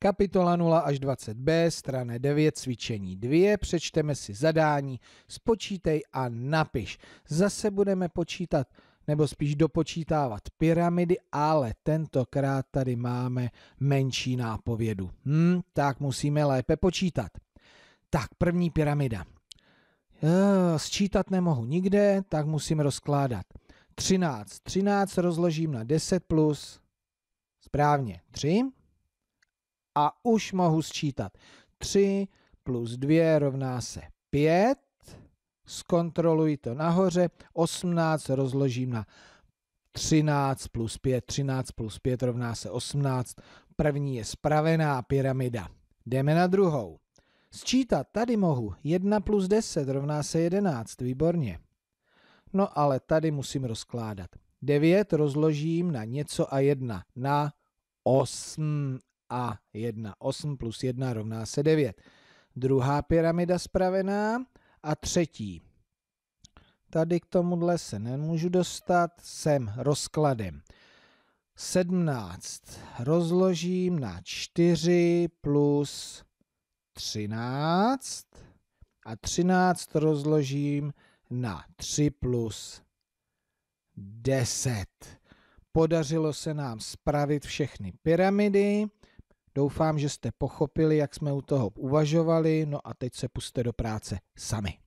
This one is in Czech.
Kapitola 0 až 20b, strana 9, cvičení 2, přečteme si zadání, spočítej a napiš. Zase budeme počítat, nebo spíš dopočítávat pyramidy, ale tentokrát tady máme menší nápovědu. Hmm, tak musíme lépe počítat. Tak, první pyramida. Eh, sčítat nemohu nikde, tak musím rozkládat. 13. 13 rozložím na 10 plus, správně, 3 a už mohu sčítat. 3 plus 2 rovná se 5. Zkontroluji to nahoře. 18 rozložím na 13 plus 5. 13 plus 5 rovná se 18. První je spravená pyramida. Jdeme na druhou. Sčítat tady mohu. 1 plus 10 rovná se 11. Výborně. No ale tady musím rozkládat. 9 rozložím na něco a 1. Na 8 a 1. 8 plus 1 rovná se 9. Druhá pyramida spravená a třetí. Tady k tomuhle se nemůžu dostat, jsem rozkladem. 17 rozložím na 4 plus 13 a 13 rozložím na 3 plus 10. Podařilo se nám spravit všechny pyramidy. Doufám, že jste pochopili, jak jsme u toho uvažovali, no a teď se puste do práce sami.